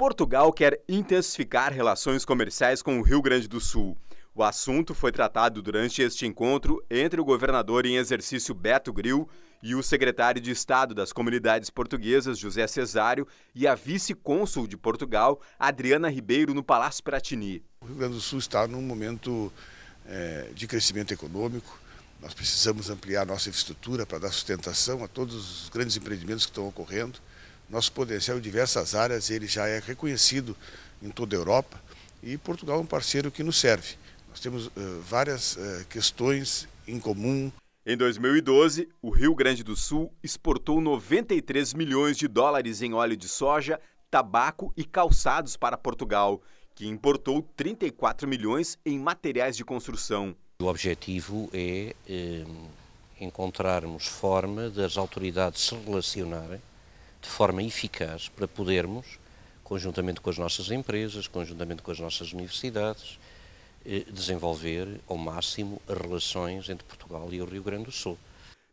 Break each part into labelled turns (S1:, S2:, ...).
S1: Portugal quer intensificar relações comerciais com o Rio Grande do Sul. O assunto foi tratado durante este encontro entre o governador em exercício Beto Gril e o secretário de Estado das Comunidades Portuguesas, José Cesário, e a vice-cônsul de Portugal, Adriana Ribeiro, no Palácio Pratini.
S2: O Rio Grande do Sul está num momento é, de crescimento econômico. Nós precisamos ampliar nossa infraestrutura para dar sustentação a todos os grandes empreendimentos que estão ocorrendo. Nosso potencial em diversas áreas ele já é reconhecido em toda a Europa e Portugal é um parceiro que nos serve. Nós temos uh, várias uh, questões em comum.
S1: Em 2012, o Rio Grande do Sul exportou 93 milhões de dólares em óleo de soja, tabaco e calçados para Portugal, que importou 34 milhões em materiais de construção.
S3: O objetivo é eh, encontrarmos forma das autoridades se relacionarem de forma eficaz para podermos, conjuntamente com as nossas empresas, conjuntamente com as nossas universidades, eh, desenvolver ao máximo as relações entre Portugal e o Rio Grande do Sul.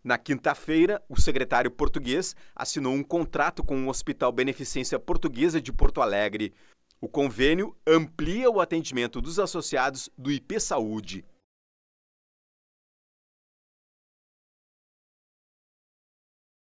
S3: Na quinta-feira,
S1: o secretário português assinou um contrato com o Hospital Beneficência Portuguesa de Porto Alegre. O convênio amplia o atendimento dos associados do IP Saúde.